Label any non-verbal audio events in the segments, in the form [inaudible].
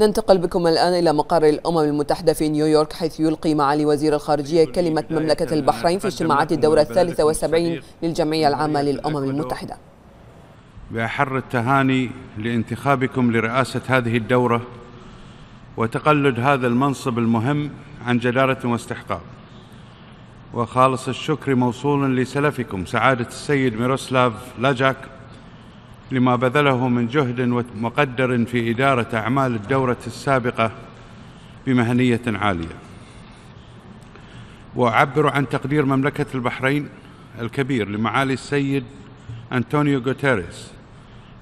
ننتقل بكم الآن إلى مقر الأمم المتحدة في نيويورك حيث يلقي معالي وزير الخارجية كلمة مملكة البحرين في اجتماعات الدورة الثالثة والسبعين للجمعية العامة للأمم المتحدة بأحر التهاني لانتخابكم لرئاسة هذه الدورة وتقلد هذا المنصب المهم عن جدارة واستحقاق وخالص الشكر موصول لسلفكم سعادة السيد ميروسلاف لاجاك لما بذله من جهد ومقدر في إدارة أعمال الدورة السابقة بمهنية عالية وأعبر عن تقدير مملكة البحرين الكبير لمعالي السيد أنطونيو غوتيريس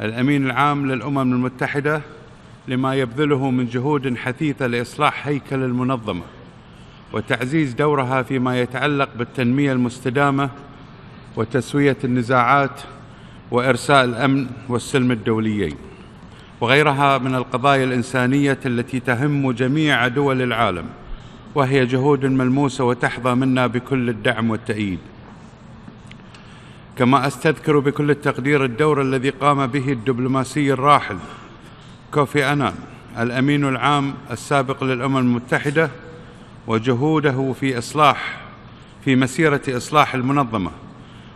الأمين العام للأمم المتحدة لما يبذله من جهود حثيثة لإصلاح هيكل المنظمة وتعزيز دورها فيما يتعلق بالتنمية المستدامة وتسوية النزاعات وإرساء الأمن والسلم الدوليين وغيرها من القضايا الإنسانية التي تهم جميع دول العالم وهي جهود ملموسة وتحظى منا بكل الدعم والتأييد كما أستذكر بكل التقدير الدور الذي قام به الدبلوماسي الراحل كوفي أنان الأمين العام السابق للأمم المتحدة وجهوده في إصلاح في مسيرة إصلاح المنظمة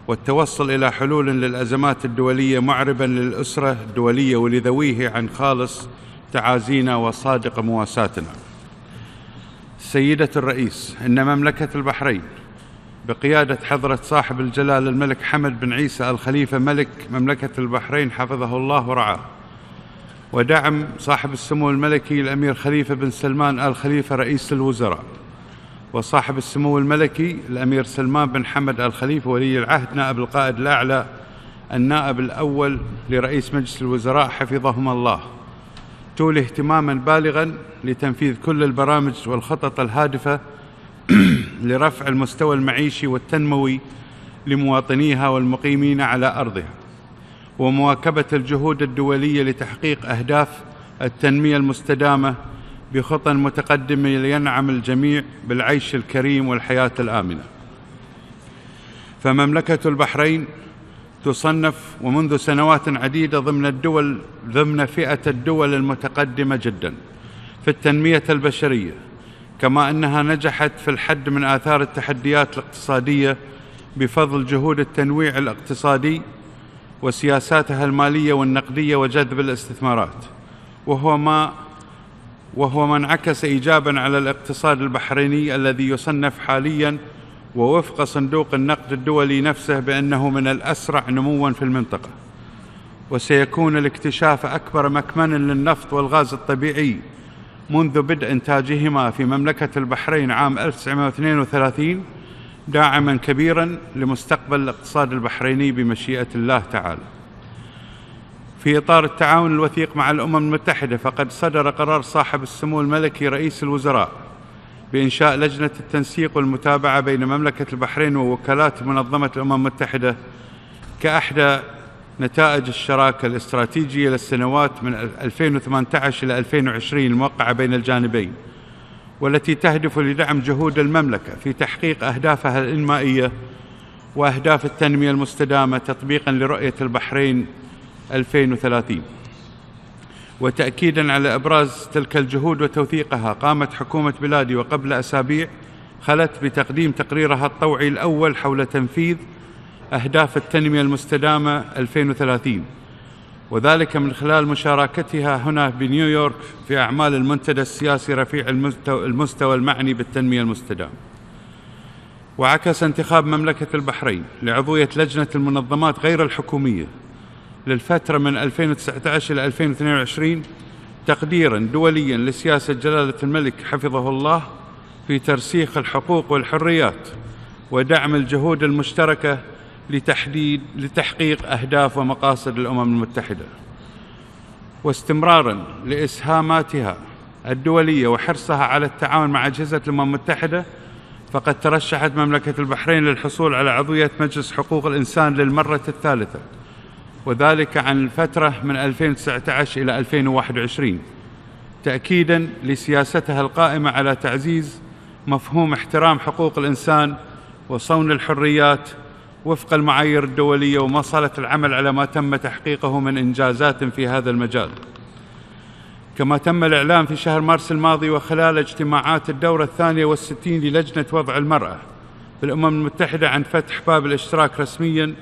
والتوصل إلى حلول للأزمات الدولية معربا للأسرة الدولية ولذويه عن خالص تعازينا وصادق مواساتنا سيدة الرئيس إن مملكة البحرين بقيادة حضرة صاحب الجلال الملك حمد بن عيسى الخليفة ملك مملكة البحرين حفظه الله ورعاه ودعم صاحب السمو الملكي الأمير خليفة بن سلمان آل خليفة رئيس الوزراء وصاحب السمو الملكي الأمير سلمان بن حمد الخليفة ولي العهد نائب القائد الأعلى النائب الأول لرئيس مجلس الوزراء حفظهم الله تولي اهتماما بالغا لتنفيذ كل البرامج والخطط الهادفة [clears throat] لرفع المستوى المعيشي والتنموي لمواطنيها والمقيمين على أرضها ومواكبة الجهود الدولية لتحقيق أهداف التنمية المستدامة بخطى متقدمة لينعم الجميع بالعيش الكريم والحياة الآمنة فمملكة البحرين تصنف ومنذ سنوات عديدة ضمن الدول ضمن فئة الدول المتقدمة جدا في التنمية البشرية كما أنها نجحت في الحد من آثار التحديات الاقتصادية بفضل جهود التنويع الاقتصادي وسياساتها المالية والنقدية وجذب الاستثمارات وهو ما وهو ما انعكس ايجابا على الاقتصاد البحريني الذي يصنف حاليا ووفق صندوق النقد الدولي نفسه بانه من الاسرع نموا في المنطقه وسيكون الاكتشاف اكبر مكمن للنفط والغاز الطبيعي منذ بدء انتاجهما في مملكه البحرين عام 1932 داعما كبيرا لمستقبل الاقتصاد البحريني بمشيئه الله تعالى في إطار التعاون الوثيق مع الأمم المتحدة فقد صدر قرار صاحب السمو الملكي رئيس الوزراء بإنشاء لجنة التنسيق والمتابعة بين مملكة البحرين ووكالات منظمة الأمم المتحدة كأحدى نتائج الشراكة الاستراتيجية للسنوات من 2018 إلى 2020 الموقعة بين الجانبين والتي تهدف لدعم جهود المملكة في تحقيق أهدافها الإنمائية وأهداف التنمية المستدامة تطبيقاً لرؤية البحرين 2030 وتأكيدا على إبراز تلك الجهود وتوثيقها قامت حكومة بلادي وقبل أسابيع خلت بتقديم تقريرها الطوعي الأول حول تنفيذ أهداف التنمية المستدامة 2030 وذلك من خلال مشاركتها هنا بنيويورك في أعمال المنتدى السياسي رفيع المستوى المعني بالتنمية المستدامة وعكس انتخاب مملكة البحرين لعضوية لجنة المنظمات غير الحكومية للفترة من 2019 إلى 2022 تقديرا دوليا لسياسة جلالة الملك حفظه الله في ترسيخ الحقوق والحريات ودعم الجهود المشتركة لتحديد لتحقيق أهداف ومقاصد الأمم المتحدة واستمرارا لإسهاماتها الدولية وحرصها على التعاون مع أجهزة الأمم المتحدة فقد ترشحت مملكة البحرين للحصول على عضوية مجلس حقوق الإنسان للمرة الثالثة وذلك عن الفترة من 2019 إلى 2021 تأكيدا لسياستها القائمة على تعزيز مفهوم احترام حقوق الإنسان وصون الحريات وفق المعايير الدولية ومصالة العمل على ما تم تحقيقه من إنجازات في هذا المجال كما تم الإعلان في شهر مارس الماضي وخلال اجتماعات الدورة الثانية والستين للجنة وضع المرأة بالأمم المتحدة عن فتح باب الاشتراك رسمياً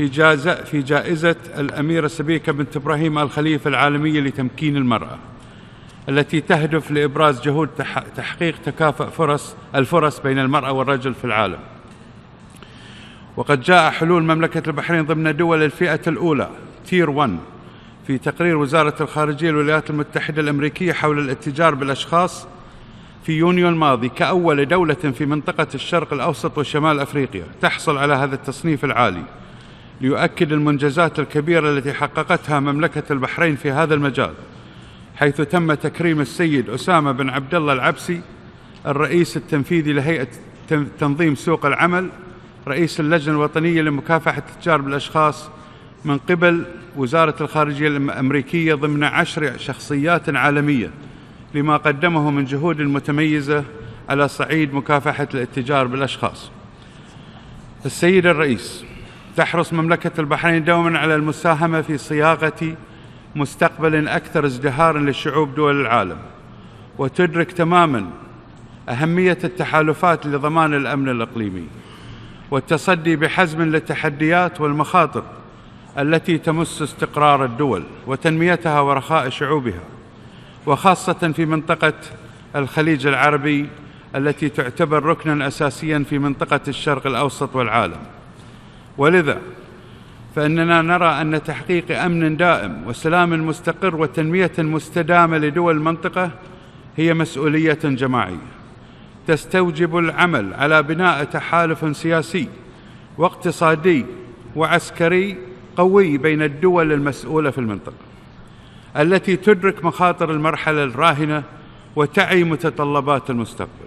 في جائزة, في جائزة الأميرة سبيكة بنت إبراهيم الخليفة العالمية لتمكين المرأة التي تهدف لإبراز جهود تحقيق تكافؤ فرص الفرص بين المرأة والرجل في العالم وقد جاء حلول مملكة البحرين ضمن دول الفئة الأولى تير 1 في تقرير وزارة الخارجية للولايات المتحدة الأمريكية حول الاتجار بالأشخاص في يونيو الماضي كأول دولة في منطقة الشرق الأوسط وشمال أفريقيا تحصل على هذا التصنيف العالي ليؤكد المنجزات الكبيرة التي حققتها مملكة البحرين في هذا المجال حيث تم تكريم السيد أسامة بن عبد الله العبسي الرئيس التنفيذي لهيئة تنظيم سوق العمل رئيس اللجنة الوطنية لمكافحة التجار بالأشخاص من قبل وزارة الخارجية الأمريكية ضمن عشر شخصيات عالمية لما قدمه من جهود متميزة على صعيد مكافحة الاتجار بالأشخاص السيد الرئيس تحرص مملكة البحرين دوما على المساهمة في صياغة مستقبل أكثر ازدهارا لشعوب دول العالم وتدرك تماما أهمية التحالفات لضمان الأمن الإقليمي والتصدي بحزم للتحديات والمخاطر التي تمس استقرار الدول وتنميتها ورخاء شعوبها وخاصة في منطقة الخليج العربي التي تعتبر ركنا أساسيا في منطقة الشرق الأوسط والعالم ولذا فإننا نرى أن تحقيق أمن دائم وسلام مستقر وتنمية مستدامة لدول المنطقة هي مسؤولية جماعية تستوجب العمل على بناء تحالف سياسي واقتصادي وعسكري قوي بين الدول المسؤولة في المنطقة التي تدرك مخاطر المرحلة الراهنة وتعي متطلبات المستقبل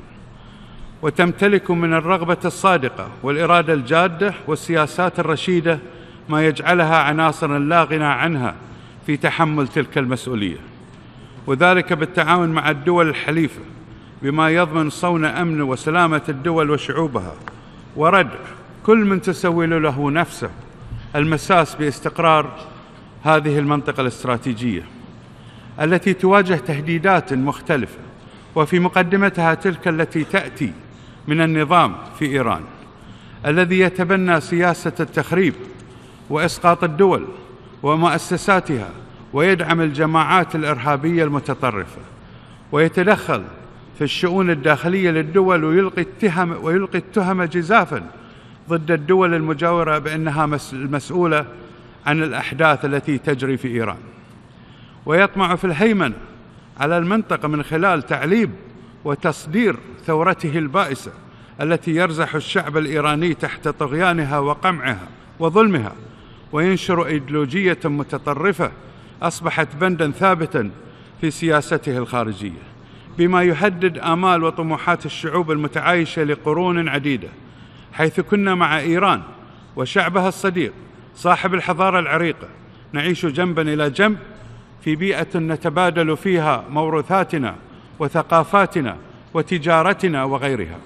وتمتلك من الرغبه الصادقه والاراده الجاده والسياسات الرشيده ما يجعلها عناصرا لا غنى عنها في تحمل تلك المسؤوليه وذلك بالتعاون مع الدول الحليفه بما يضمن صون امن وسلامه الدول وشعوبها وردع كل من تسول له نفسه المساس باستقرار هذه المنطقه الاستراتيجيه التي تواجه تهديدات مختلفه وفي مقدمتها تلك التي تاتي من النظام في إيران الذي يتبنى سياسة التخريب وإسقاط الدول ومؤسساتها ويدعم الجماعات الإرهابية المتطرفة ويتدخل في الشؤون الداخلية للدول ويلقي التهم ويلقي التهم جزافا ضد الدول المجاورة بأنها المسؤولة عن الأحداث التي تجري في إيران ويطمع في الهيمنة على المنطقة من خلال تعليب وتصدير ثورته البائسه التي يرزح الشعب الايراني تحت طغيانها وقمعها وظلمها وينشر ايديولوجيه متطرفه اصبحت بندا ثابتا في سياسته الخارجيه بما يهدد امال وطموحات الشعوب المتعايشه لقرون عديده حيث كنا مع ايران وشعبها الصديق صاحب الحضاره العريقه نعيش جنبا الى جنب في بيئه نتبادل فيها موروثاتنا وثقافاتنا وتجارتنا وغيرها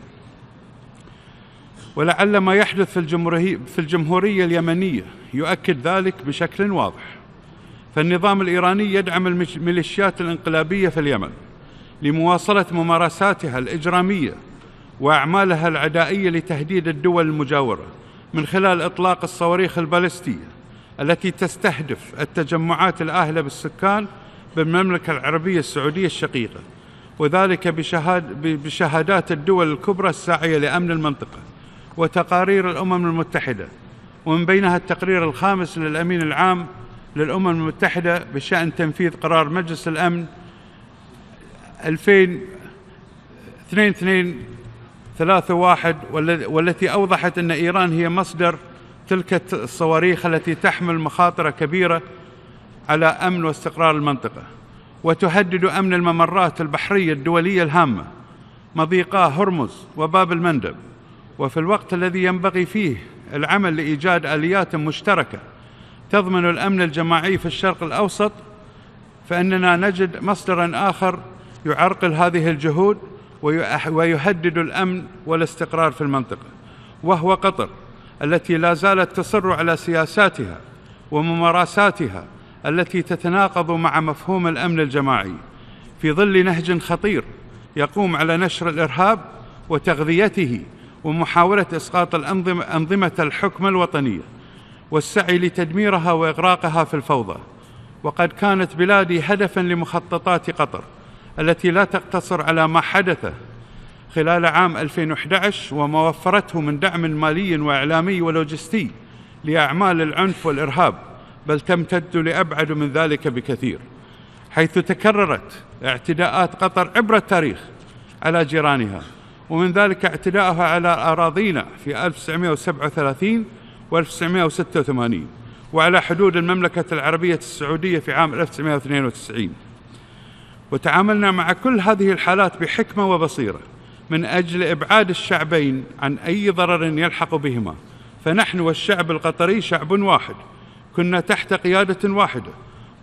ولعل ما يحدث في الجمهورية, في الجمهورية اليمنية يؤكد ذلك بشكل واضح فالنظام الإيراني يدعم الميليشيات الانقلابية في اليمن لمواصلة ممارساتها الإجرامية وأعمالها العدائية لتهديد الدول المجاورة من خلال إطلاق الصواريخ البالستية التي تستهدف التجمعات الآهلة بالسكان بالمملكة العربية السعودية الشقيقة وذلك بشهاد بشهادات الدول الكبرى الساعية لأمن المنطقة وتقارير الأمم المتحدة ومن بينها التقرير الخامس للأمين العام للأمم المتحدة بشأن تنفيذ قرار مجلس الأمن 2231 والتي أوضحت أن إيران هي مصدر تلك الصواريخ التي تحمل مخاطر كبيرة على أمن واستقرار المنطقة وتهدد أمن الممرات البحرية الدولية الهامة مضيقا هرمز وباب المندب وفي الوقت الذي ينبغي فيه العمل لإيجاد آليات مشتركة تضمن الأمن الجماعي في الشرق الأوسط فإننا نجد مصدرا آخر يعرقل هذه الجهود ويهدد الأمن والاستقرار في المنطقة وهو قطر التي لا زالت تصر على سياساتها وممارساتها التي تتناقض مع مفهوم الامن الجماعي في ظل نهج خطير يقوم على نشر الارهاب وتغذيته ومحاوله اسقاط الانظمه انظمه الحكم الوطنيه والسعي لتدميرها واغراقها في الفوضى وقد كانت بلادي هدفا لمخططات قطر التي لا تقتصر على ما حدث خلال عام 2011 وما وفرته من دعم مالي واعلامي ولوجستي لاعمال العنف والارهاب بل تمتد لأبعد من ذلك بكثير حيث تكررت اعتداءات قطر عبر التاريخ على جيرانها ومن ذلك اعتداءها على أراضينا في 1937 و 1986 وعلى حدود المملكة العربية السعودية في عام 1992 وتعاملنا مع كل هذه الحالات بحكمة وبصيرة من أجل إبعاد الشعبين عن أي ضرر يلحق بهما فنحن والشعب القطري شعب واحد كنا تحت قيادة واحدة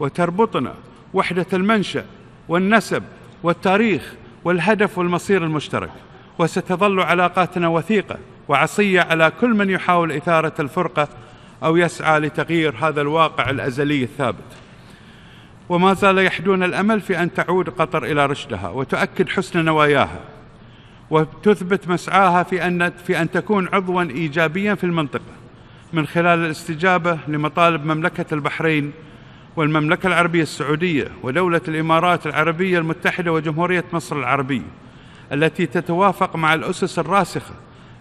وتربطنا وحدة المنشأ والنسب والتاريخ والهدف والمصير المشترك وستظل علاقاتنا وثيقة وعصية على كل من يحاول إثارة الفرقة أو يسعى لتغيير هذا الواقع الأزلي الثابت وما زال يحدون الأمل في أن تعود قطر إلى رشدها وتؤكد حسن نواياها وتثبت مسعاها في أن, في أن تكون عضوا إيجابيا في المنطقة من خلال الاستجابة لمطالب مملكة البحرين والمملكة العربية السعودية ودولة الإمارات العربية المتحدة وجمهورية مصر العربية التي تتوافق مع الأسس الراسخة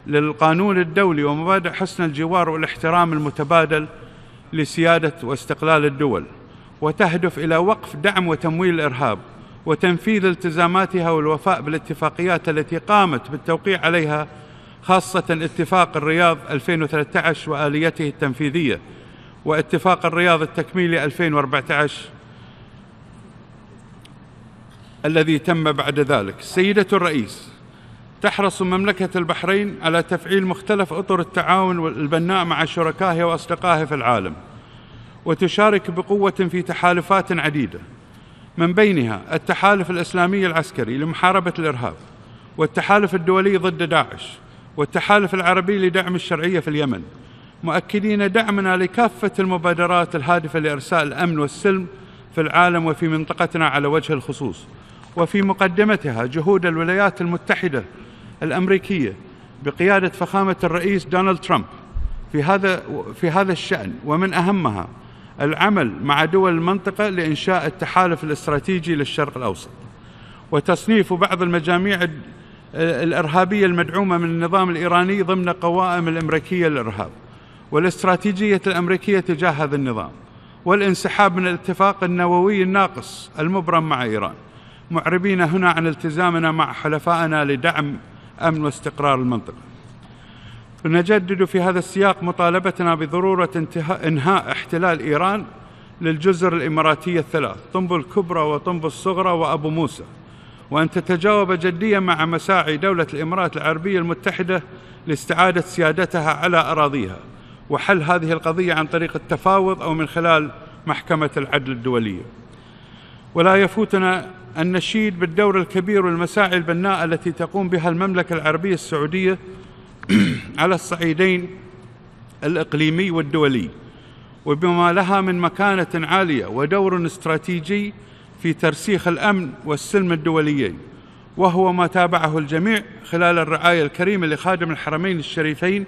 للقانون الدولي ومبادئ حسن الجوار والاحترام المتبادل لسيادة واستقلال الدول وتهدف إلى وقف دعم وتمويل الإرهاب وتنفيذ التزاماتها والوفاء بالاتفاقيات التي قامت بالتوقيع عليها خاصة اتفاق الرياض 2013 وآليته التنفيذية واتفاق الرياض التكميلي 2014 الذي تم بعد ذلك سيدة الرئيس تحرص مملكة البحرين على تفعيل مختلف أطر التعاون البناء مع شركائها وأصدقائها في العالم وتشارك بقوة في تحالفات عديدة من بينها التحالف الإسلامي العسكري لمحاربة الإرهاب والتحالف الدولي ضد داعش والتحالف العربي لدعم الشرعية في اليمن مؤكدين دعمنا لكافة المبادرات الهادفة لإرساء الأمن والسلم في العالم وفي منطقتنا على وجه الخصوص وفي مقدمتها جهود الولايات المتحدة الأمريكية بقيادة فخامة الرئيس دونالد ترامب في هذا في هذا الشأن ومن أهمها العمل مع دول المنطقة لإنشاء التحالف الاستراتيجي للشرق الأوسط وتصنيف بعض المجاميع الإرهابية المدعومة من النظام الإيراني ضمن قوائم الأمريكية للإرهاب والاستراتيجية الأمريكية تجاه هذا النظام والانسحاب من الاتفاق النووي الناقص المبرم مع إيران معربين هنا عن التزامنا مع حلفائنا لدعم أمن واستقرار المنطقة نجدد في هذا السياق مطالبتنا بضرورة إنهاء احتلال إيران للجزر الإماراتية الثلاث طنب الكبرى وطنب الصغرى وأبو موسى وأن تتجاوب جديا مع مساعي دولة الإمارات العربية المتحدة لاستعادة سيادتها على أراضيها وحل هذه القضية عن طريق التفاوض أو من خلال محكمة العدل الدولية ولا يفوتنا أن نشيد بالدور الكبير والمساعي البناءة التي تقوم بها المملكة العربية السعودية [clears throat] على الصعيدين الإقليمي والدولي وبما لها من مكانة عالية ودور استراتيجي في ترسيخ الأمن والسلم الدوليين وهو ما تابعه الجميع خلال الرعاية الكريمة لخادم الحرمين الشريفين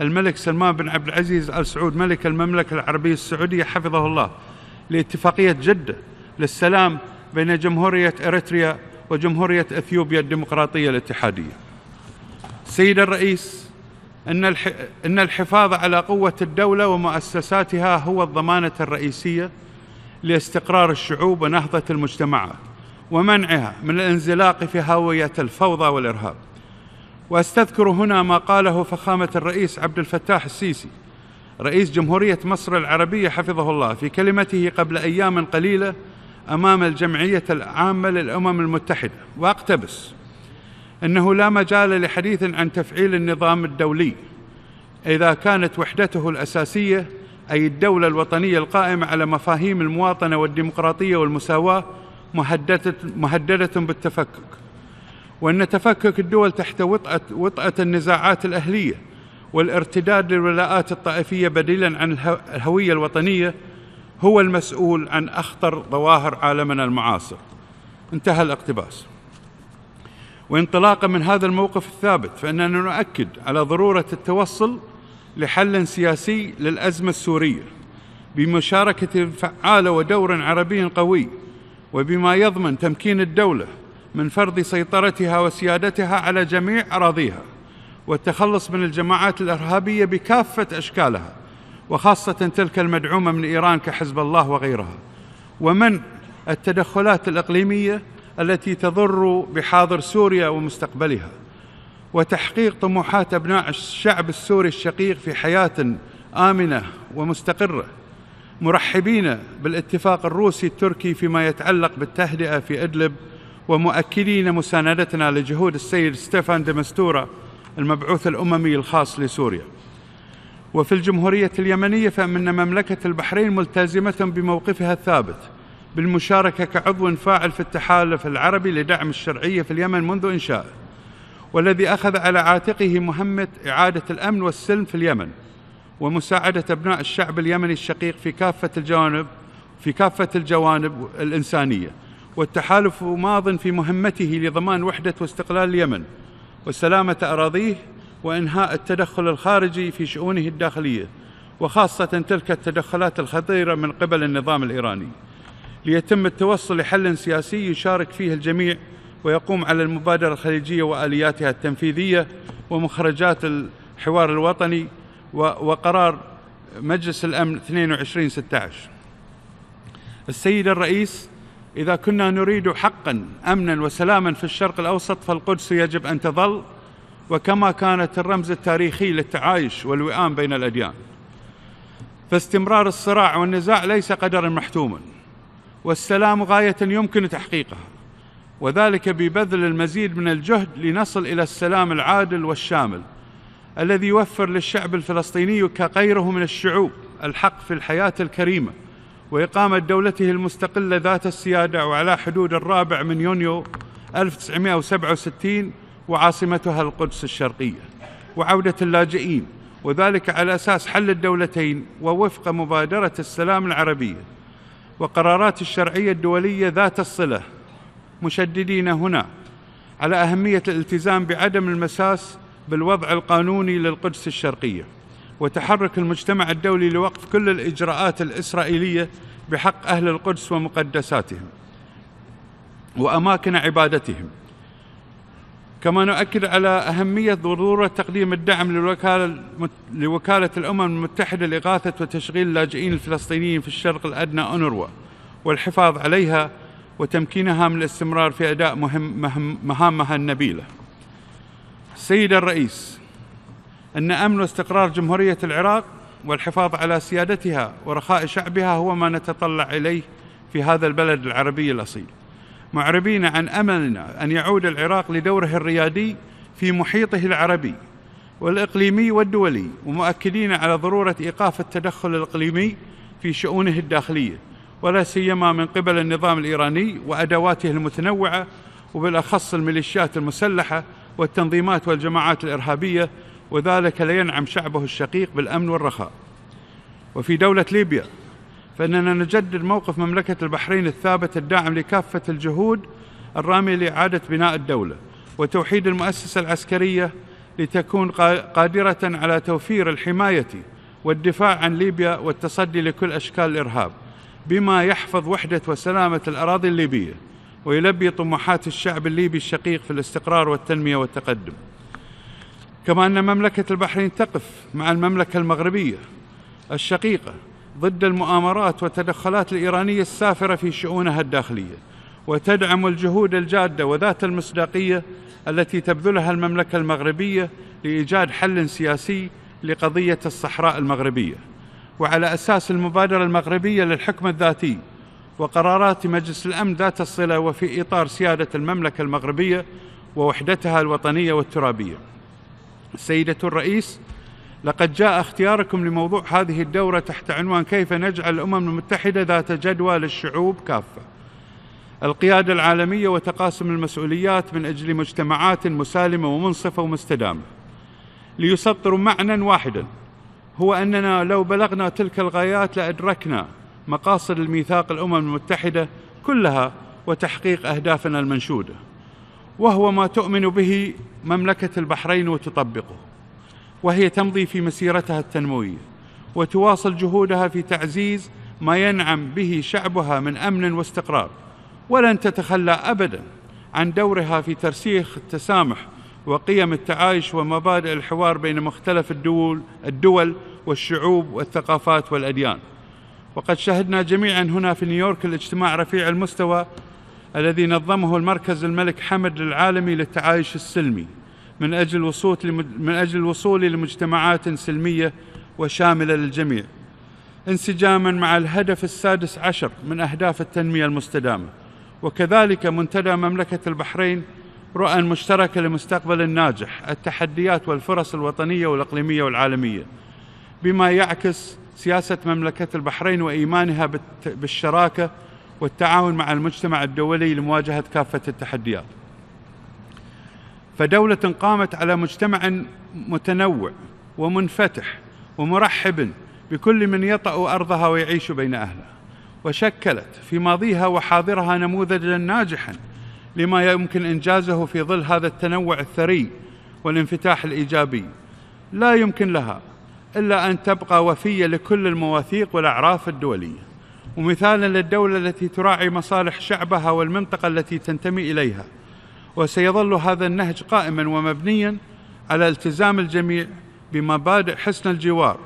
الملك سلمان بن عبد العزيز آل سعود ملك المملكة العربية السعودية حفظه الله لاتفاقية جدة للسلام بين جمهورية إريتريا وجمهورية أثيوبيا الديمقراطية الاتحادية سيد الرئيس إن, الحفاظ على قوة الدولة ومؤسساتها هو الضمانة الرئيسية لاستقرار الشعوب ونهضة المجتمعات ومنعها من الانزلاق في هاوية الفوضى والإرهاب وأستذكر هنا ما قاله فخامة الرئيس عبد الفتاح السيسي رئيس جمهورية مصر العربية حفظه الله في كلمته قبل أيام قليلة أمام الجمعية العامة للأمم المتحدة وأقتبس أنه لا مجال لحديث عن تفعيل النظام الدولي إذا كانت وحدته الأساسية أي الدولة الوطنية القائمة على مفاهيم المواطنة والديمقراطية والمساواة مهددة, بالتفكك وأن تفكك الدول تحت وطأة, وطأة النزاعات الأهلية والارتداد للولاءات الطائفية بديلا عن الهوية الوطنية هو المسؤول عن أخطر ظواهر عالمنا المعاصر انتهى الاقتباس وانطلاقا من هذا الموقف الثابت فاننا نؤكد على ضروره التوصل لحل سياسي للأزمة السورية بمشاركة فعالة ودور عربي قوي وبما يضمن تمكين الدولة من فرض سيطرتها وسيادتها على جميع أراضيها والتخلص من الجماعات الإرهابية بكافة أشكالها وخاصة تلك المدعومة من إيران كحزب الله وغيرها ومنع التدخلات الإقليمية التي تضر بحاضر سوريا ومستقبلها وتحقيق طموحات أبناء الشعب السوري الشقيق في حياة آمنة ومستقرة مرحبين بالاتفاق الروسي التركي فيما يتعلق بالتهدئة في إدلب ومؤكدين مساندتنا لجهود السيد ستيفان دمستورة المبعوث الأممي الخاص لسوريا وفي الجمهورية اليمنية فإن مملكة البحرين ملتزمة بموقفها الثابت بالمشاركة كعضو فاعل في التحالف العربي لدعم الشرعية في اليمن منذ إنشائه والذي أخذ على عاتقه مهمة إعادة الأمن والسلم في اليمن ومساعدة أبناء الشعب اليمني الشقيق في كافة الجوانب في كافة الجوانب الإنسانية والتحالف ماض في مهمته لضمان وحدة واستقلال اليمن وسلامة أراضيه وإنهاء التدخل الخارجي في شؤونه الداخلية وخاصة تلك التدخلات الخطيرة من قبل النظام الإيراني ليتم التوصل لحل سياسي يشارك فيه الجميع ويقوم على المبادرة الخليجية وآلياتها التنفيذية ومخرجات الحوار الوطني وقرار مجلس الأمن 22/16 السيد الرئيس إذا كنا نريد حقا أمنا وسلاما في الشرق الأوسط فالقدس يجب أن تظل وكما كانت الرمز التاريخي للتعايش والوئام بين الأديان فاستمرار الصراع والنزاع ليس قدرا محتوما والسلام غاية يمكن تحقيقها وذلك ببذل المزيد من الجهد لنصل الى السلام العادل والشامل الذي يوفر للشعب الفلسطيني كغيره من الشعوب الحق في الحياه الكريمه واقامه دولته المستقله ذات السياده وعلى حدود الرابع من يونيو 1967 وعاصمتها القدس الشرقيه وعوده اللاجئين وذلك على اساس حل الدولتين ووفق مبادره السلام العربيه وقرارات الشرعيه الدوليه ذات الصله مشددين هنا على أهمية الالتزام بعدم المساس بالوضع القانوني للقدس الشرقية وتحرك المجتمع الدولي لوقف كل الإجراءات الإسرائيلية بحق أهل القدس ومقدساتهم وأماكن عبادتهم كما نؤكد على أهمية ضرورة تقديم الدعم للوكالة, لوكالة الأمم المتحدة لإغاثة وتشغيل اللاجئين الفلسطينيين في الشرق الأدنى أونروا والحفاظ عليها وتمكينها من الاستمرار في أداء مهم مهامها النبيلة سيد الرئيس أن أمن واستقرار جمهورية العراق والحفاظ على سيادتها ورخاء شعبها هو ما نتطلع إليه في هذا البلد العربي الأصيل معربين عن أملنا أن يعود العراق لدوره الريادي في محيطه العربي والإقليمي والدولي ومؤكدين على ضرورة إيقاف التدخل الإقليمي في شؤونه الداخلية ولا سيما من قبل النظام الإيراني وأدواته المتنوعة وبالأخص الميليشيات المسلحة والتنظيمات والجماعات الإرهابية وذلك لينعم شعبه الشقيق بالأمن والرخاء وفي دولة ليبيا فإننا نجدد موقف مملكة البحرين الثابت الداعم لكافة الجهود الرامية لإعادة بناء الدولة وتوحيد المؤسسة العسكرية لتكون قادرة على توفير الحماية والدفاع عن ليبيا والتصدي لكل أشكال الإرهاب بما يحفظ وحدة وسلامة الأراضي الليبية ويلبي طموحات الشعب الليبي الشقيق في الاستقرار والتنمية والتقدم كما أن مملكة البحرين تقف مع المملكة المغربية الشقيقة ضد المؤامرات والتدخلات الإيرانية السافرة في شؤونها الداخلية وتدعم الجهود الجادة وذات المصداقية التي تبذلها المملكة المغربية لإيجاد حل سياسي لقضية الصحراء المغربية وعلى أساس المبادرة المغربية للحكم الذاتي وقرارات مجلس الأمن ذات الصلة وفي إطار سيادة المملكة المغربية ووحدتها الوطنية والترابية سيدة الرئيس لقد جاء اختياركم لموضوع هذه الدورة تحت عنوان كيف نجعل الأمم المتحدة ذات جدوى للشعوب كافة القيادة العالمية وتقاسم المسؤوليات من أجل مجتمعات مسالمة ومنصفة ومستدامة ليسطروا معنى واحدا هو أننا لو بلغنا تلك الغايات لأدركنا مقاصد الميثاق الأمم المتحدة كلها وتحقيق أهدافنا المنشودة وهو ما تؤمن به مملكة البحرين وتطبقه وهي تمضي في مسيرتها التنموية وتواصل جهودها في تعزيز ما ينعم به شعبها من أمن واستقرار ولن تتخلى أبدا عن دورها في ترسيخ التسامح وقيم التعايش ومبادئ الحوار بين مختلف الدول الدول والشعوب والثقافات والأديان وقد شهدنا جميعا هنا في نيويورك الاجتماع رفيع المستوى الذي نظمه المركز الملك حمد العالمي للتعايش السلمي من أجل الوصول من أجل الوصول لمجتمعات سلمية وشاملة للجميع انسجاما مع الهدف السادس عشر من أهداف التنمية المستدامة وكذلك منتدى مملكة البحرين رؤى مشتركة لمستقبل الناجح التحديات والفرص الوطنية والإقليمية والعالمية بما يعكس سياسة مملكة البحرين وإيمانها بالشراكة والتعاون مع المجتمع الدولي لمواجهة كافة التحديات فدولة قامت على مجتمع متنوع ومنفتح ومرحب بكل من يطأ أرضها ويعيش بين أهلها وشكلت في ماضيها وحاضرها نموذجا ناجحا لما يمكن إنجازه في ظل هذا التنوع الثري والانفتاح الإيجابي لا يمكن لها إلا أن تبقى وفية لكل المواثيق والأعراف الدولية ومثالا للدولة التي تراعي مصالح شعبها والمنطقة التي تنتمي إليها وسيظل هذا النهج قائما ومبنيا على التزام الجميع بمبادئ حسن الجوار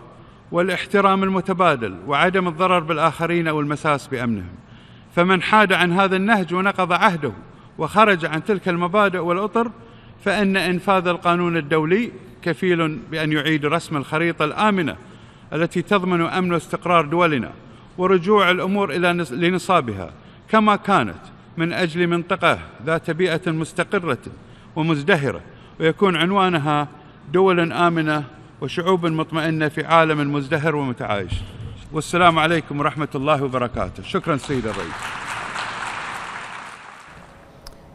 والاحترام المتبادل وعدم الضرر بالآخرين أو المساس بأمنهم فمن حاد عن هذا النهج ونقض عهده وخرج عن تلك المبادئ والأطر فإن إنفاذ القانون الدولي كفيل بأن يعيد رسم الخريطة الآمنة التي تضمن أمن واستقرار دولنا ورجوع الأمور إلى لنصابها كما كانت من أجل منطقة ذات بيئة مستقرة ومزدهرة ويكون عنوانها دول آمنة وشعوب مطمئنة في عالم مزدهر ومتعايش والسلام عليكم ورحمة الله وبركاته شكرا سيد الرئيس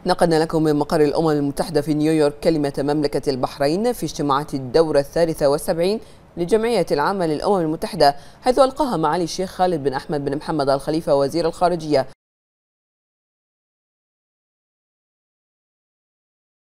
نقلنا لكم من مقر الأمم المتحدة في نيويورك كلمة مملكة البحرين في اجتماعات الدورة الثالثة والسبعين لجمعية العامة للأمم المتحدة حيث ألقاها معالي الشيخ خالد بن أحمد بن محمد الخليفة وزير الخارجية